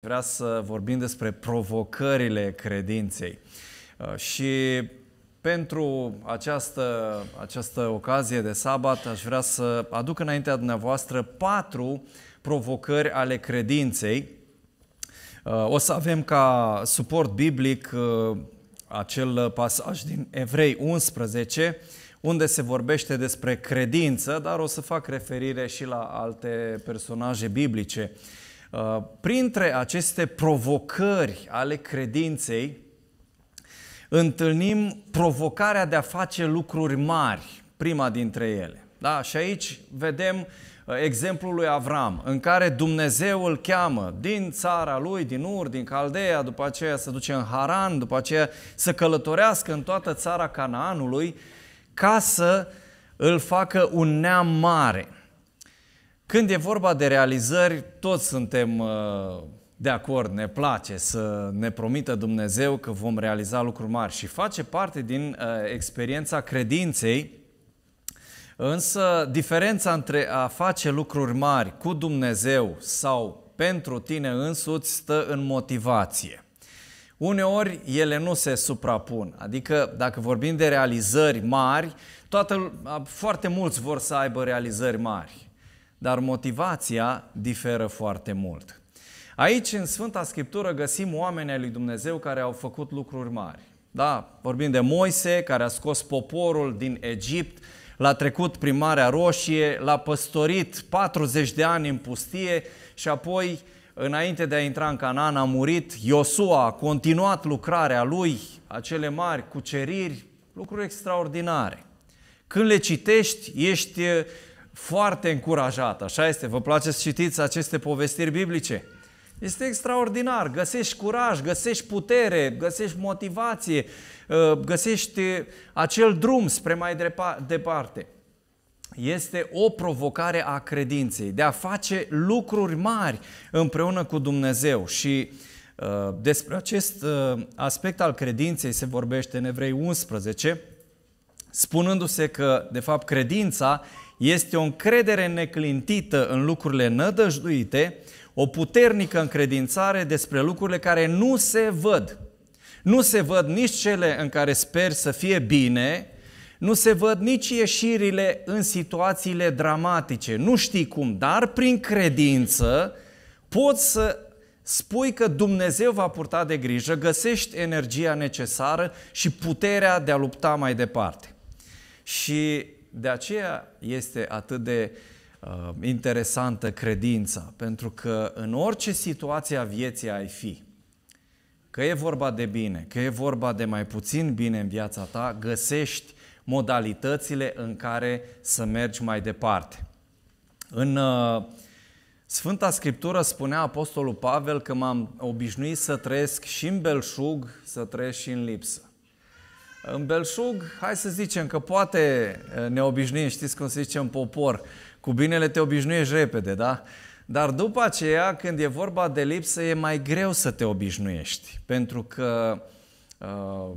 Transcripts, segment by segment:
Vreau să vorbim despre provocările credinței. Uh, și pentru această, această ocazie de sabat aș vrea să aduc înaintea dumneavoastră patru provocări ale credinței. Uh, o să avem ca suport biblic uh, acel pasaj din Evrei 11, unde se vorbește despre credință, dar o să fac referire și la alte personaje biblice. Uh, printre aceste provocări ale credinței, întâlnim provocarea de a face lucruri mari, prima dintre ele. Da? Și aici vedem uh, exemplul lui Avram, în care Dumnezeu îl cheamă din țara lui, din Ur, din Caldea, după aceea să duce în Haran, după aceea să călătorească în toată țara Canaanului ca să îl facă un neam mare. Când e vorba de realizări, toți suntem uh, de acord, ne place să ne promită Dumnezeu că vom realiza lucruri mari și face parte din uh, experiența credinței Însă diferența între a face lucruri mari cu Dumnezeu sau pentru tine însuți stă în motivație. Uneori ele nu se suprapun, adică dacă vorbim de realizări mari, toată, foarte mulți vor să aibă realizări mari dar motivația diferă foarte mult. Aici, în Sfânta Scriptură, găsim oameni ai lui Dumnezeu care au făcut lucruri mari. Da, vorbim de Moise, care a scos poporul din Egipt, l-a trecut prin Marea Roșie, l-a păstorit 40 de ani în pustie și apoi, înainte de a intra în Canaan, a murit. Iosua a continuat lucrarea lui, acele mari cuceriri, lucruri extraordinare. Când le citești, ești foarte încurajat. Așa este, vă place să citiți aceste povestiri biblice? Este extraordinar, găsești curaj, găsești putere, găsești motivație, uh, găsești acel drum spre mai departe. Este o provocare a credinței, de a face lucruri mari împreună cu Dumnezeu și uh, despre acest uh, aspect al credinței se vorbește în Evrei 11, spunându-se că, de fapt, credința este o încredere neclintită în lucrurile nădăjduite, o puternică încredințare despre lucrurile care nu se văd. Nu se văd nici cele în care sper să fie bine, nu se văd nici ieșirile în situațiile dramatice. Nu știi cum, dar prin credință poți să spui că Dumnezeu va purta de grijă, găsești energia necesară și puterea de a lupta mai departe. Și de aceea este atât de uh, interesantă credința, pentru că în orice situație a vieții ai fi, că e vorba de bine, că e vorba de mai puțin bine în viața ta, găsești modalitățile în care să mergi mai departe. În uh, Sfânta Scriptură spunea Apostolul Pavel că m-am obișnuit să trăiesc și în belșug, să trăiesc și în lipsă în belșug, hai să zicem că poate eh, ne obișnuim, știți cum se zice în popor, cu binele te obișnuiești repede, da? Dar după aceea, când e vorba de lipsă, e mai greu să te obișnuiești, pentru că uh,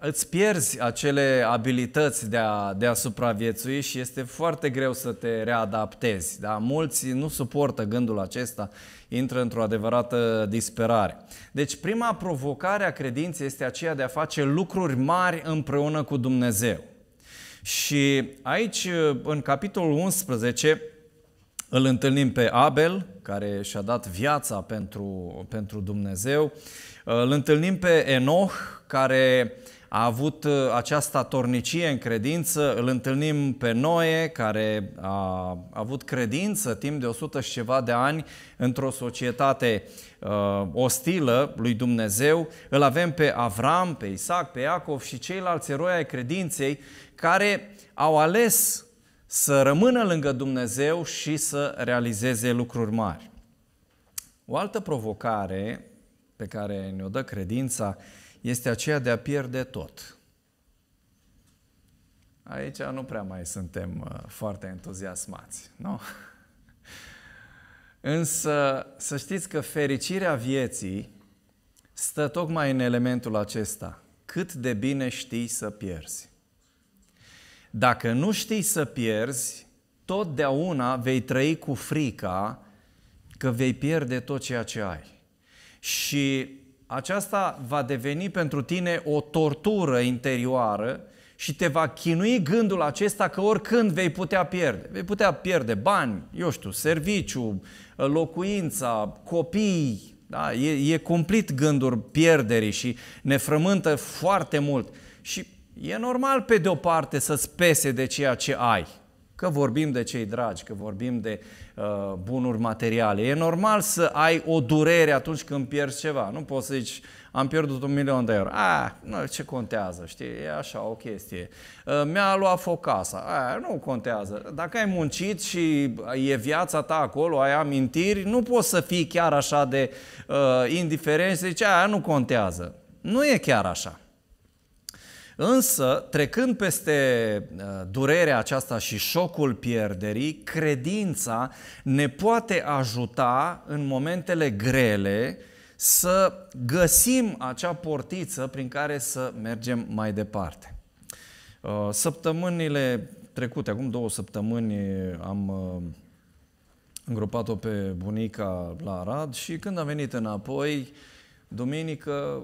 îți pierzi acele abilități de a, de a supraviețui și este foarte greu să te readaptezi. Da? Mulți nu suportă gândul acesta, intră într-o adevărată disperare. Deci prima provocare a credinței este aceea de a face lucruri mari împreună cu Dumnezeu. Și aici, în capitolul 11, îl întâlnim pe Abel, care și-a dat viața pentru, pentru Dumnezeu. Îl întâlnim pe Enoch, care a avut uh, această tornicie în credință, îl întâlnim pe Noe, care a avut credință timp de 100 și ceva de ani într-o societate uh, ostilă lui Dumnezeu, îl avem pe Avram, pe Isaac, pe Iacov și ceilalți eroi ai credinței care au ales să rămână lângă Dumnezeu și să realizeze lucruri mari. O altă provocare pe care ne-o dă credința este aceea de a pierde tot. Aici nu prea mai suntem uh, foarte entuziasmați, nu? Însă să știți că fericirea vieții stă tocmai în elementul acesta. Cât de bine știi să pierzi. Dacă nu știi să pierzi, totdeauna vei trăi cu frica că vei pierde tot ceea ce ai. Și aceasta va deveni pentru tine o tortură interioară și te va chinui gândul acesta că oricând vei putea pierde. Vei putea pierde bani, eu știu, serviciu, locuința, copii. Da? E, e cumplit gândul pierderii și ne frământă foarte mult. Și e normal pe de o parte să-ți pese de ceea ce ai. Că vorbim de cei dragi, că vorbim de uh, bunuri materiale. E normal să ai o durere atunci când pierzi ceva. Nu poți să zici, am pierdut un milion de euro. Ah, nu, ce contează, știi, e așa o chestie. Uh, mi-a luat foc casa. Ah, nu contează. Dacă ai muncit și uh, e viața ta acolo, ai amintiri, nu poți să fii chiar așa de uh, indiferent și zici, ah, nu contează. Nu e chiar așa. Însă, trecând peste uh, durerea aceasta și șocul pierderii, credința ne poate ajuta în momentele grele să găsim acea portiță prin care să mergem mai departe. Uh, săptămânile trecute, acum două săptămâni, am uh, îngropat-o pe bunica la Arad și când am venit înapoi, duminică,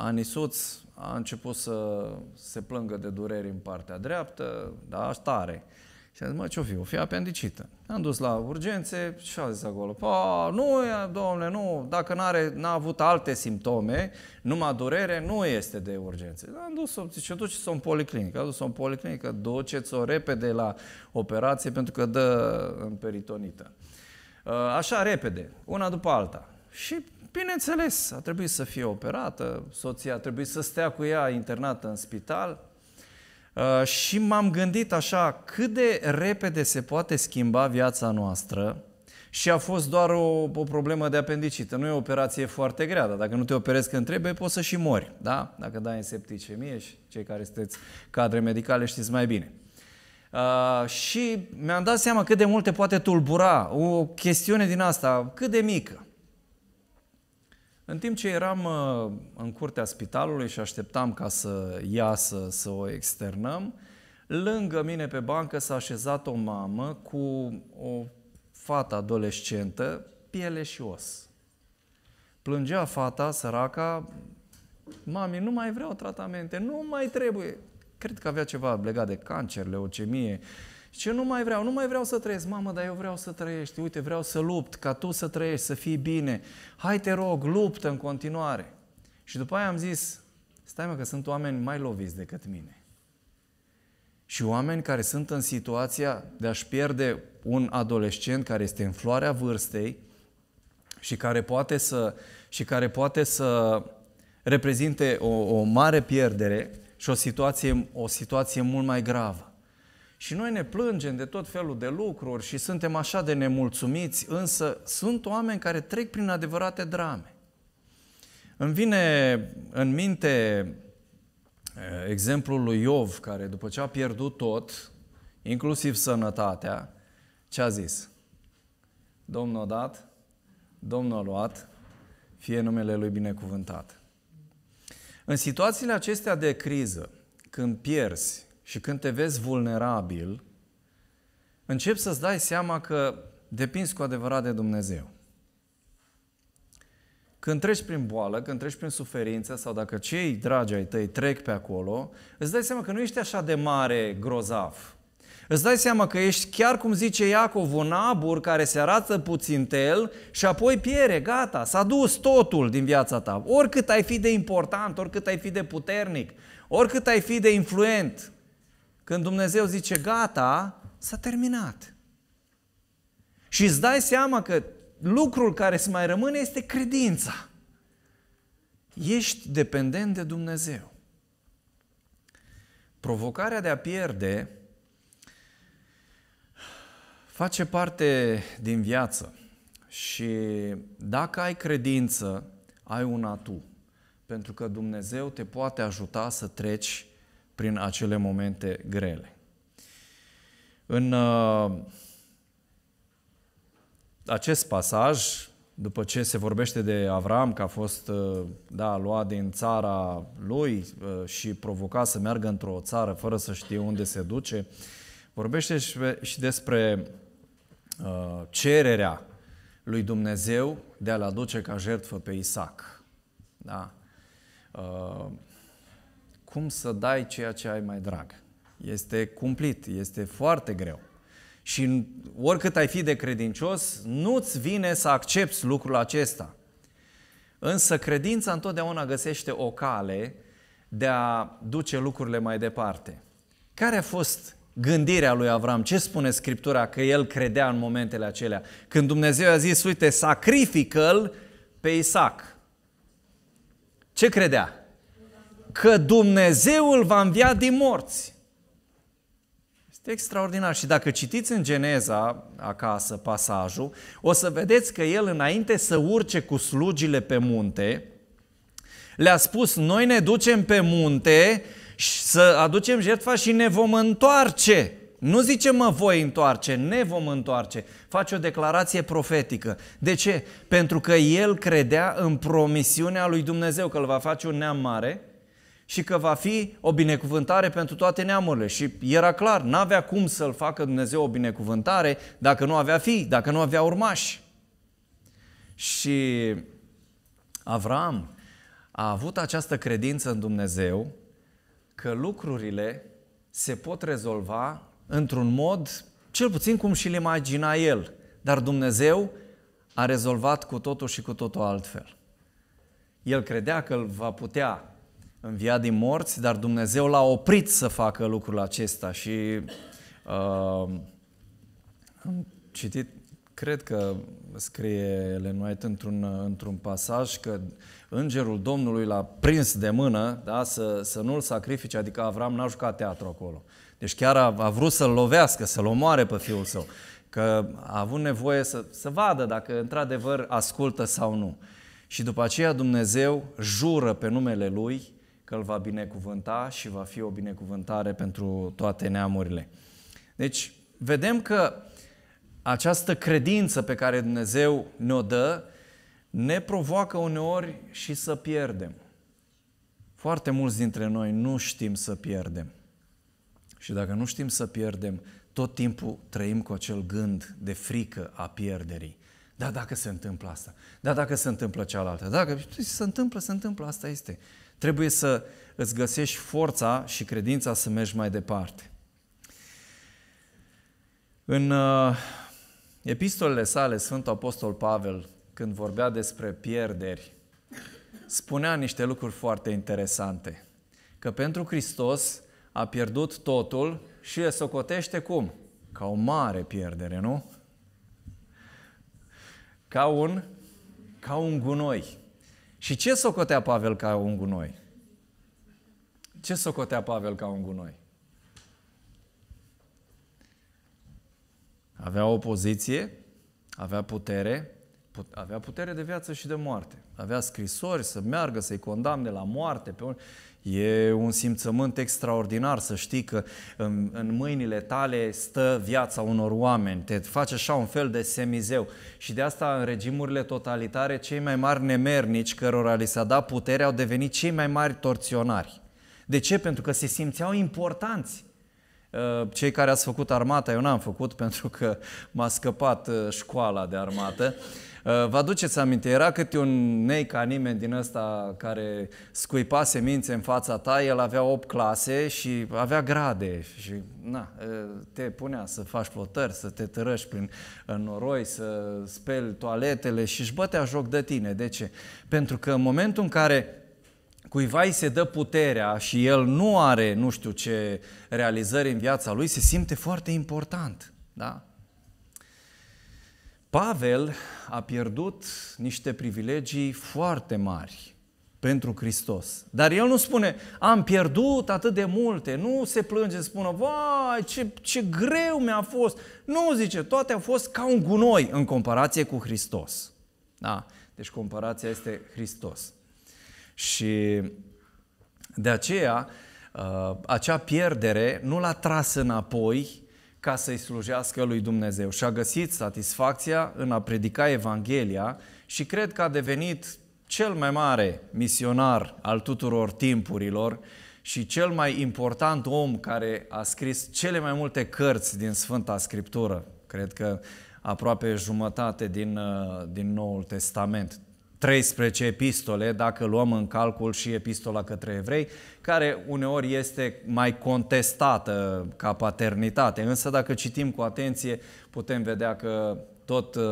Anisuț a început să se plângă de dureri în partea dreaptă, dar tare. Și am zis, mă, ce-o fi? O fi apendicită. Am dus la urgențe și a zis acolo, pa, nu, domnule, nu, dacă n n-a avut alte simptome, numai durere, nu este de urgențe. Am dus-o, zice, duceți-o în policlinică. Am dus-o în policlinică, duceți-o repede la operație pentru că dă în peritonită. Uh, așa, repede, una după alta. Și Bineînțeles, a trebuit să fie operată, soția a trebuit să stea cu ea internată în spital uh, și m-am gândit așa cât de repede se poate schimba viața noastră și a fost doar o, o problemă de apendicită. Nu e o operație foarte grea, dar dacă nu te operezi când trebuie, poți să și mori, da? Dacă dai în septicemie și cei care sunteți cadre medicale știți mai bine. Uh, și mi-am dat seama cât de multe poate tulbura o chestiune din asta, cât de mică. În timp ce eram uh, în curtea spitalului și așteptam ca să iasă să o externăm, lângă mine pe bancă s-a așezat o mamă cu o fată adolescentă, piele și os. Plângea fata, săraca, mami, nu mai vreau tratamente, nu mai trebuie. Cred că avea ceva legat de cancer, leucemie, uh, ce nu mai vreau, nu mai vreau să trăiesc. Mamă, dar eu vreau să trăiești. Uite, vreau să lupt, ca tu să trăiești, să fii bine. Hai te rog, luptă în continuare. Și după aia am zis, stai mă că sunt oameni mai loviți decât mine. Și oameni care sunt în situația de a-și pierde un adolescent care este în floarea vârstei și care poate să, și care poate să reprezinte o, o mare pierdere și o situație, o situație mult mai gravă. Și noi ne plângem de tot felul de lucruri și suntem așa de nemulțumiți, însă sunt oameni care trec prin adevărate drame. Îmi vine în minte eh, exemplul lui Iov, care după ce a pierdut tot, inclusiv sănătatea, ce a zis? Domnul a dat, Domnul a luat, fie numele Lui binecuvântat. În situațiile acestea de criză, când pierzi, și când te vezi vulnerabil, începi să-ți dai seama că depinzi cu adevărat de Dumnezeu. Când treci prin boală, când treci prin suferință sau dacă cei dragi ai tăi trec pe acolo, îți dai seama că nu ești așa de mare grozav. Îți dai seama că ești chiar cum zice Iacov, un abur care se arată puțin tel și apoi piere, gata, s-a dus totul din viața ta. Oricât ai fi de important, oricât ai fi de puternic, oricât ai fi de influent, când Dumnezeu zice gata, s-a terminat. Și îți dai seama că lucrul care îți mai rămâne este credința. Ești dependent de Dumnezeu. Provocarea de a pierde face parte din viață și dacă ai credință, ai un atu, pentru că Dumnezeu te poate ajuta să treci prin acele momente grele. În uh, acest pasaj, după ce se vorbește de Avram, că a fost uh, da, luat din țara lui uh, și provocat să meargă într-o țară fără să știe unde se duce, vorbește și, și despre uh, cererea lui Dumnezeu de a-l aduce ca jertfă pe Isaac. Da? Uh, cum să dai ceea ce ai mai drag. Este cumplit, este foarte greu. Și oricât ai fi de credincios, nu-ți vine să accepti lucrul acesta. Însă credința întotdeauna găsește o cale de a duce lucrurile mai departe. Care a fost gândirea lui Avram? Ce spune Scriptura că el credea în momentele acelea? Când Dumnezeu a zis, uite, sacrifică-l pe Isaac. Ce credea? că Dumnezeu îl va învia din morți. Este extraordinar. Și dacă citiți în Geneza, acasă, pasajul, o să vedeți că el, înainte să urce cu slugile pe munte, le-a spus, noi ne ducem pe munte și să aducem jertfa și ne vom întoarce. Nu zice mă voi întoarce, ne vom întoarce. Face o declarație profetică. De ce? Pentru că el credea în promisiunea lui Dumnezeu că îl va face un neam mare, și că va fi o binecuvântare pentru toate neamurile. Și era clar, n-avea cum să-l facă Dumnezeu o binecuvântare dacă nu avea fii, dacă nu avea urmași. Și Avram a avut această credință în Dumnezeu că lucrurile se pot rezolva într-un mod cel puțin cum și-l imagina el. Dar Dumnezeu a rezolvat cu totul și cu totul altfel. El credea că îl va putea învia din morți, dar Dumnezeu l-a oprit să facă lucrul acesta și uh, am citit, cred că scrie Ellen White într-un, uh, într-un pasaj că îngerul Domnului l-a prins de mână da, să, să nu-l sacrifice, adică Avram n-a jucat teatru acolo. Deci chiar a, a vrut să-l lovească, să-l omoare pe fiul său, că a avut nevoie să, să vadă dacă într-adevăr ascultă sau nu. Și după aceea Dumnezeu jură pe numele lui că îl va binecuvânta și va fi o binecuvântare pentru toate neamurile. Deci, vedem că această credință pe care Dumnezeu ne-o dă ne provoacă uneori și să pierdem. Foarte mulți dintre noi nu știm să pierdem. Și dacă nu știm să pierdem, tot timpul trăim cu acel gând de frică a pierderii. Da, dacă se întâmplă asta. Da, dacă se întâmplă cealaltă. Dacă se întâmplă, se întâmplă, asta este. Trebuie să îți găsești forța și credința să mergi mai departe. În uh, epistolele sale, Sfântul Apostol Pavel, când vorbea despre pierderi, spunea niște lucruri foarte interesante. Că pentru Hristos a pierdut totul și le socotește cum? Ca o mare pierdere, nu? Ca un, ca un gunoi. Și ce socotea Pavel ca un gunoi? Ce socotea Pavel ca un gunoi? Avea o poziție, avea putere, avea putere de viață și de moarte. Avea scrisori să meargă, să-i condamne la moarte. Pe un... E un simțământ extraordinar să știi că în, în mâinile tale stă viața unor oameni. Te face așa un fel de semizeu. Și de asta în regimurile totalitare cei mai mari nemernici cărora li s-a dat putere au devenit cei mai mari torționari. De ce? Pentru că se simțeau importanți. Uh, cei care ați făcut armata, eu n-am făcut pentru că m-a scăpat uh, școala de armată. Uh, vă aduceți aminte, era câte un nei ca nimeni din ăsta care scuipa semințe în fața ta, el avea 8 clase și avea grade și na, te punea să faci flotări, să te târăști prin noroi, să speli toaletele și își bătea joc de tine. De ce? Pentru că în momentul în care cuiva îi se dă puterea și el nu are nu știu ce realizări în viața lui, se simte foarte important. Da? Pavel a pierdut niște privilegii foarte mari pentru Hristos. Dar el nu spune, am pierdut atât de multe, nu se plânge, spună, vai, ce, ce greu mi-a fost. Nu, zice, toate au fost ca un gunoi în comparație cu Hristos. Da? Deci comparația este Hristos. Și de aceea, uh, acea pierdere nu l-a tras înapoi ca să-i slujească lui Dumnezeu. Și a găsit satisfacția în a predica Evanghelia și cred că a devenit cel mai mare misionar al tuturor timpurilor și cel mai important om care a scris cele mai multe cărți din Sfânta Scriptură. Cred că aproape jumătate din, uh, din Noul Testament. 13 epistole, dacă luăm în calcul și epistola către evrei, care uneori este mai contestată ca paternitate. Însă dacă citim cu atenție, putem vedea că tot uh,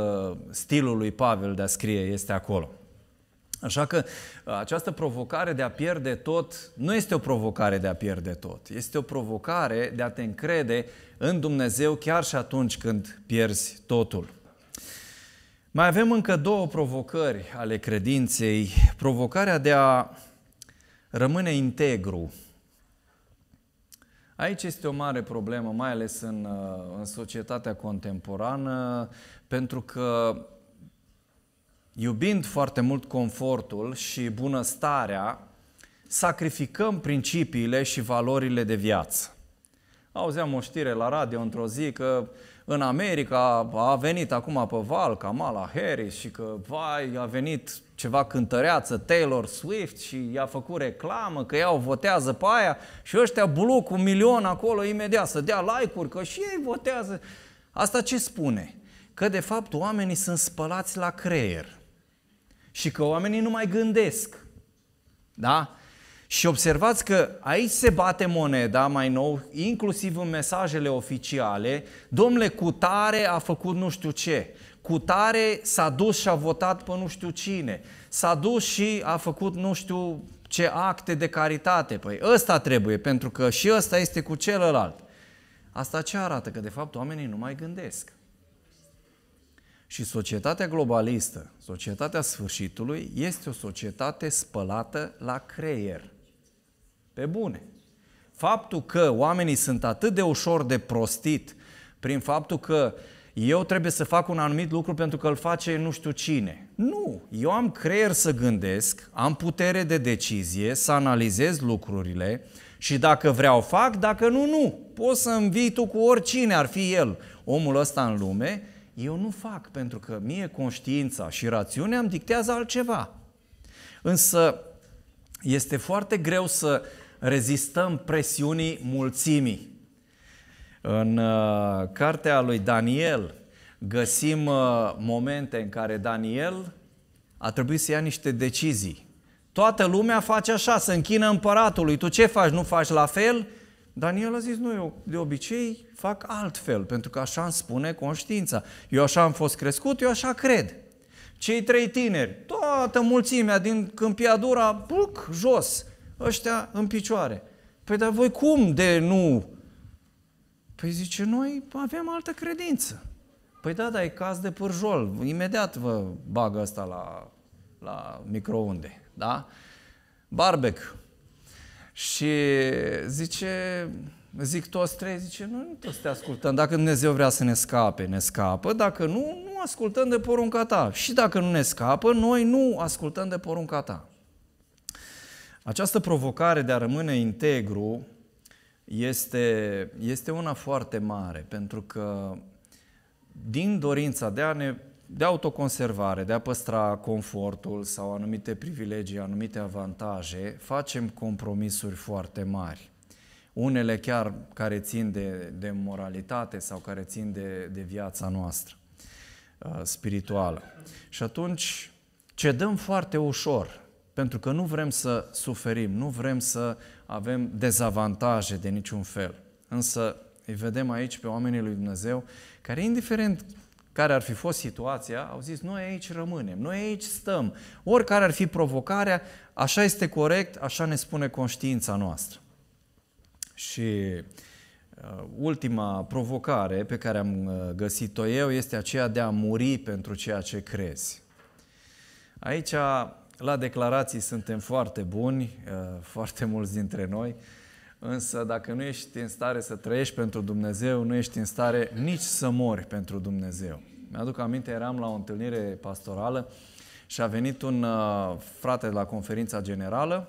stilul lui Pavel de a scrie este acolo. Așa că uh, această provocare de a pierde tot nu este o provocare de a pierde tot, este o provocare de a te încrede în Dumnezeu chiar și atunci când pierzi totul. Mai avem încă două provocări ale credinței. Provocarea de a rămâne integru. Aici este o mare problemă, mai ales în, uh, în societatea contemporană, pentru că iubind foarte mult confortul și bunăstarea, sacrificăm principiile și valorile de viață. Auzeam o știre la radio într-o zi că în America a venit acum pe val Kamala Harris și că vai, a venit ceva cântăreață Taylor Swift și i-a făcut reclamă că ea o votează pe aia și ăștia buluc un milion acolo imediat să dea like-uri că și ei votează. Asta ce spune? Că de fapt oamenii sunt spălați la creier și că oamenii nu mai gândesc. Da? Și observați că aici se bate moneda mai nou, inclusiv în mesajele oficiale, domnule, cu tare a făcut nu știu ce, cu tare s-a dus și a votat pe nu știu cine, s-a dus și a făcut nu știu ce acte de caritate. Păi ăsta trebuie, pentru că și ăsta este cu celălalt. Asta ce arată? Că de fapt oamenii nu mai gândesc. Și societatea globalistă, societatea sfârșitului, este o societate spălată la creier. Pe bune. Faptul că oamenii sunt atât de ușor de prostit prin faptul că eu trebuie să fac un anumit lucru pentru că îl face nu știu cine. Nu, eu am creier să gândesc, am putere de decizie, să analizez lucrurile și dacă vreau fac, dacă nu, nu. Poți să vii tu cu oricine ar fi el, omul ăsta în lume, eu nu fac pentru că mie conștiința și rațiunea îmi dictează altceva. Însă este foarte greu să rezistăm presiunii mulțimii. În uh, cartea lui Daniel găsim uh, momente în care Daniel a trebuit să ia niște decizii. Toată lumea face așa, să închină împăratului. Tu ce faci? Nu faci la fel? Daniel a zis, nu, eu de obicei fac altfel, pentru că așa îmi spune conștiința. Eu așa am fost crescut, eu așa cred. Cei trei tineri, toată mulțimea din Câmpia Dura, buc, jos ăștia în picioare. Păi dar voi cum de nu? Păi zice, noi avem altă credință. Păi da, dar e caz de pârjol. Imediat vă bagă asta la, la microunde. Da? Barbec. Și zice, zic toți trei, zice, nu, nu toți te ascultăm. Dacă Dumnezeu vrea să ne scape, ne scapă. Dacă nu, nu ascultăm de porunca ta. Și dacă nu ne scapă, noi nu ascultăm de porunca ta. Această provocare de a rămâne integru este, este una foarte mare, pentru că din dorința de a ne de autoconservare, de a păstra confortul sau anumite privilegii, anumite avantaje, facem compromisuri foarte mari. Unele chiar care țin de, de moralitate sau care țin de, de viața noastră uh, spirituală. Și atunci cedăm foarte ușor pentru că nu vrem să suferim, nu vrem să avem dezavantaje de niciun fel. Însă îi vedem aici pe oamenii lui Dumnezeu, care indiferent care ar fi fost situația, au zis, noi aici rămânem, noi aici stăm. Oricare ar fi provocarea, așa este corect, așa ne spune conștiința noastră. Și uh, ultima provocare pe care am uh, găsit-o eu este aceea de a muri pentru ceea ce crezi. Aici la declarații suntem foarte buni, eh, foarte mulți dintre noi, însă dacă nu ești în stare să trăiești pentru Dumnezeu, nu ești în stare nici să mori pentru Dumnezeu. Mi-aduc aminte, eram la o întâlnire pastorală și a venit un eh, frate de la conferința generală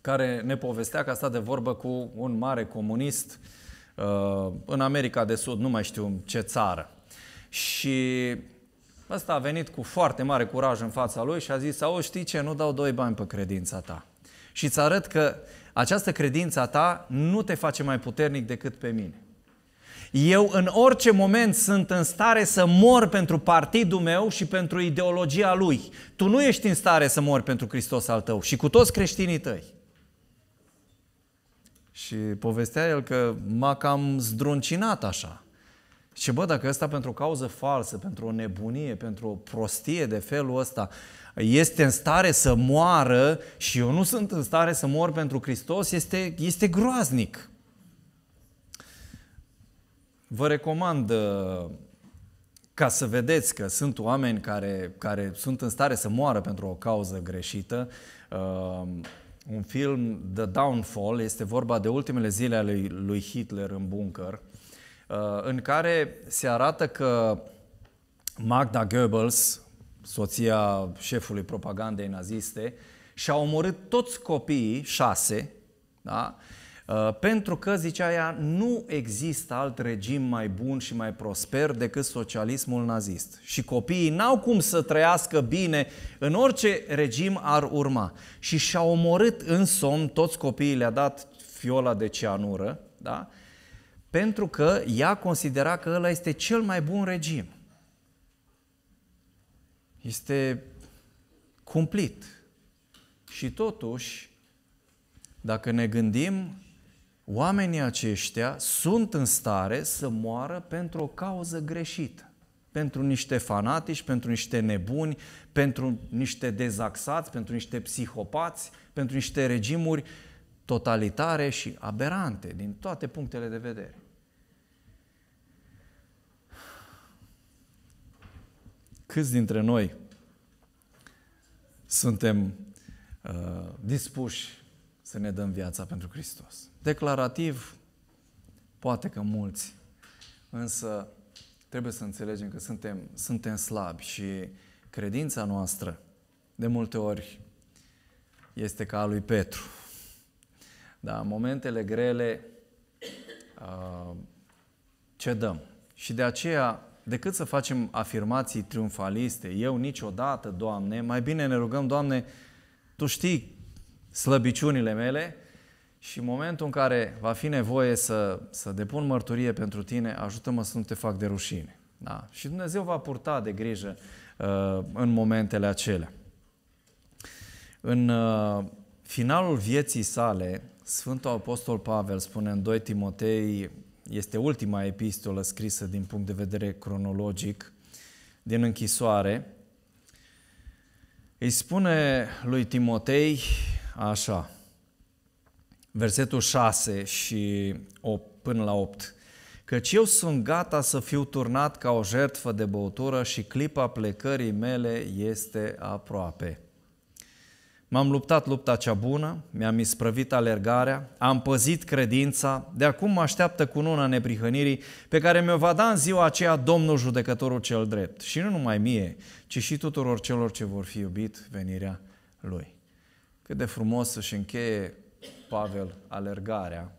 care ne povestea că a stat de vorbă cu un mare comunist eh, în America de Sud, nu mai știu ce țară. Și Ăsta a venit cu foarte mare curaj în fața lui și a zis, au știi ce, nu dau doi bani pe credința ta. Și îți arăt că această credință a ta nu te face mai puternic decât pe mine. Eu în orice moment sunt în stare să mor pentru partidul meu și pentru ideologia lui. Tu nu ești în stare să mori pentru Hristos al tău și cu toți creștinii tăi. Și povestea el că m-a cam zdruncinat așa. Și bă, dacă ăsta pentru o cauză falsă, pentru o nebunie, pentru o prostie de felul ăsta, este în stare să moară și eu nu sunt în stare să mor pentru Hristos, este, este groaznic. Vă recomand uh, ca să vedeți că sunt oameni care, care sunt în stare să moară pentru o cauză greșită. Uh, un film, The Downfall, este vorba de ultimele zile ale lui Hitler în bunker Uh, în care se arată că Magda Goebbels, soția șefului propagandei naziste, și-a omorât toți copiii, șase, da? Uh, pentru că, zicea ea, nu există alt regim mai bun și mai prosper decât socialismul nazist. Și copiii n-au cum să trăiască bine în orice regim ar urma. Și și-a omorât în somn, toți copiii le-a dat fiola de ceanură, da? pentru că ea considera că ăla este cel mai bun regim. Este cumplit. Și totuși, dacă ne gândim, oamenii aceștia sunt în stare să moară pentru o cauză greșită. Pentru niște fanatici, pentru niște nebuni, pentru niște dezaxați, pentru niște psihopați, pentru niște regimuri uh, totalitare și aberante din toate punctele de vedere. Câți dintre noi suntem uh, dispuși să ne dăm viața pentru Hristos? Declarativ, poate că mulți, însă trebuie să înțelegem că suntem, suntem slabi și credința noastră de multe ori este ca a lui Petru dar în momentele grele uh, cedăm. Și de aceea, decât să facem afirmații triumfaliste, eu niciodată, Doamne, mai bine ne rugăm, Doamne, Tu știi slăbiciunile mele și în momentul în care va fi nevoie să, să depun mărturie pentru Tine, ajută-mă să nu te fac de rușine. Da? Și Dumnezeu va purta de grijă uh, în momentele acelea. În uh, finalul vieții sale, Sfântul Apostol Pavel spune în 2 Timotei, este ultima epistolă scrisă din punct de vedere cronologic, din închisoare, îi spune lui Timotei așa, versetul 6 și 8, până la 8, căci eu sunt gata să fiu turnat ca o jertfă de băutură și clipa plecării mele este aproape. M-am luptat lupta cea bună, mi-am isprăvit alergarea, am păzit credința, de acum mă așteaptă cununa neprihănirii pe care mi-o va da în ziua aceea Domnul Judecătorul cel drept. Și nu numai mie, ci și tuturor celor ce vor fi iubit venirea Lui. Cât de frumos își încheie Pavel alergarea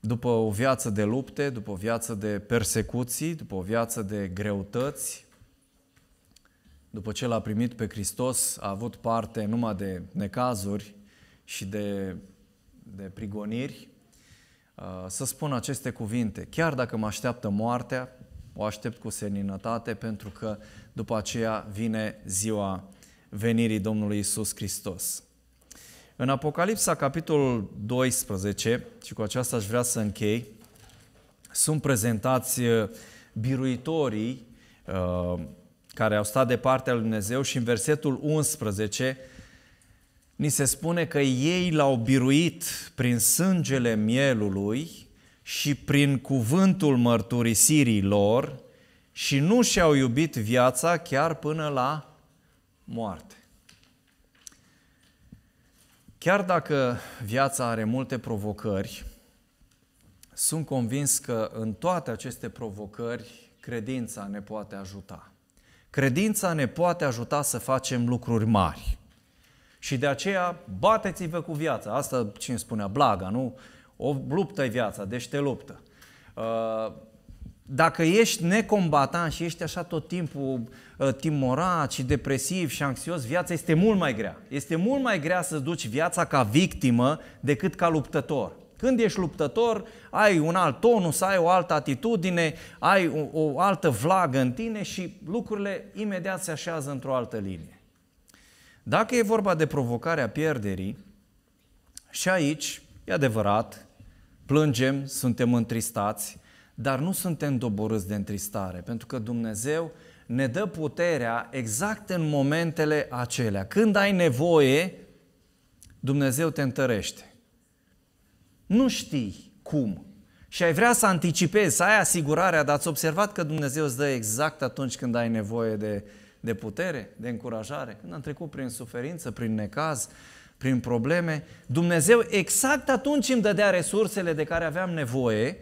după o viață de lupte, după o viață de persecuții, după o viață de greutăți, după ce l-a primit pe Hristos, a avut parte numai de necazuri și de, de prigoniri, uh, să spun aceste cuvinte. Chiar dacă mă așteaptă moartea, o aștept cu seninătate, pentru că după aceea vine ziua venirii Domnului Isus Hristos. În Apocalipsa, capitolul 12, și cu aceasta aș vrea să închei, sunt prezentați uh, biruitorii uh, care au stat departe al Dumnezeu și în versetul 11 ni se spune că ei l-au biruit prin sângele mielului și prin cuvântul mărturisirii lor și nu și-au iubit viața chiar până la moarte. Chiar dacă viața are multe provocări, sunt convins că în toate aceste provocări credința ne poate ajuta. Credința ne poate ajuta să facem lucruri mari. Și de aceea, bateți-vă cu viața. Asta cine spunea? Blaga, nu? O luptă viața, deci te luptă. Uh, dacă ești necombatant și ești așa tot timpul uh, timorat și depresiv și anxios, viața este mult mai grea. Este mult mai grea să duci viața ca victimă decât ca luptător. Când ești luptător, ai un alt tonus, ai o altă atitudine, ai o, o altă vlagă în tine și lucrurile imediat se așează într-o altă linie. Dacă e vorba de provocarea pierderii, și aici, e adevărat, plângem, suntem întristați, dar nu suntem doborâți de întristare, pentru că Dumnezeu ne dă puterea exact în momentele acelea. Când ai nevoie, Dumnezeu te întărește nu știi cum. Și ai vrea să anticipezi, să ai asigurarea, dar ați observat că Dumnezeu îți dă exact atunci când ai nevoie de, de putere, de încurajare. Când am trecut prin suferință, prin necaz, prin probleme, Dumnezeu exact atunci îmi dădea resursele de care aveam nevoie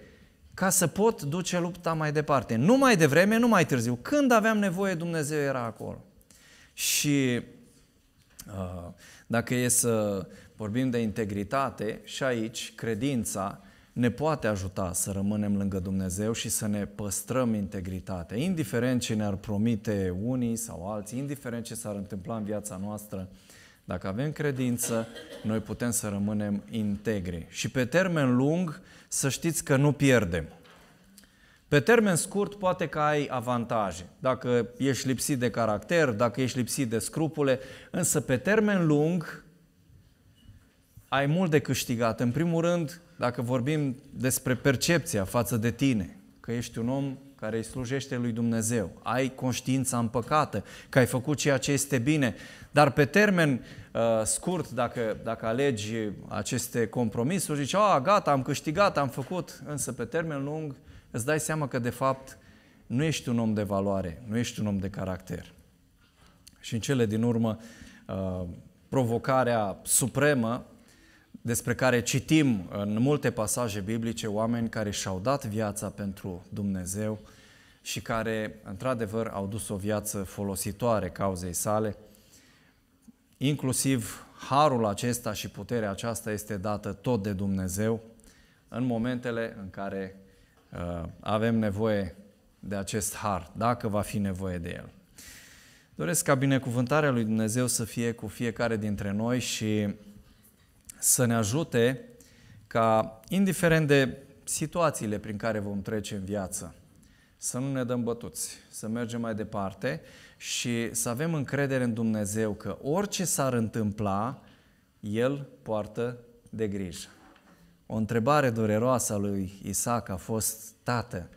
ca să pot duce lupta mai departe. Nu mai devreme, nu mai târziu. Când aveam nevoie, Dumnezeu era acolo. Și uh, dacă e să vorbim de integritate și aici credința ne poate ajuta să rămânem lângă Dumnezeu și să ne păstrăm integritatea, indiferent ce ne-ar promite unii sau alții, indiferent ce s-ar întâmpla în viața noastră. Dacă avem credință, noi putem să rămânem integri. Și pe termen lung, să știți că nu pierdem. Pe termen scurt, poate că ai avantaje, dacă ești lipsit de caracter, dacă ești lipsit de scrupule, însă pe termen lung, ai mult de câștigat. În primul rând, dacă vorbim despre percepția față de tine, că ești un om care îi slujește lui Dumnezeu, ai conștiința împăcată, că ai făcut ceea ce este bine, dar pe termen uh, scurt, dacă, dacă alegi aceste compromisuri, zici, a, gata, am câștigat, am făcut, însă pe termen lung îți dai seama că de fapt nu ești un om de valoare, nu ești un om de caracter. Și în cele din urmă, uh, provocarea supremă despre care citim în multe pasaje biblice, oameni care și-au dat viața pentru Dumnezeu și care, într-adevăr, au dus o viață folositoare cauzei sale. Inclusiv harul acesta și puterea aceasta este dată tot de Dumnezeu în momentele în care uh, avem nevoie de acest har, dacă va fi nevoie de el. Doresc ca binecuvântarea lui Dumnezeu să fie cu fiecare dintre noi și să ne ajute ca, indiferent de situațiile prin care vom trece în viață, să nu ne dăm bătuți, să mergem mai departe și să avem încredere în Dumnezeu că orice s-ar întâmpla, El poartă de grijă. O întrebare dureroasă a lui Isaac a fost, Tată,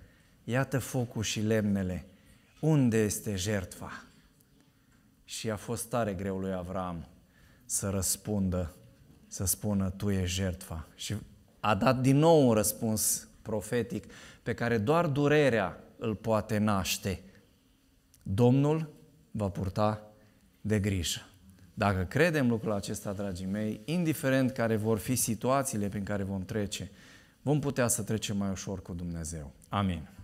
iată focul și lemnele, unde este jertfa? Și a fost tare greu lui Avram să răspundă să spună tu ești jertfa. Și a dat din nou un răspuns profetic pe care doar durerea îl poate naște. Domnul va purta de grijă. Dacă credem lucrul acesta, dragii mei, indiferent care vor fi situațiile prin care vom trece, vom putea să trecem mai ușor cu Dumnezeu. Amin.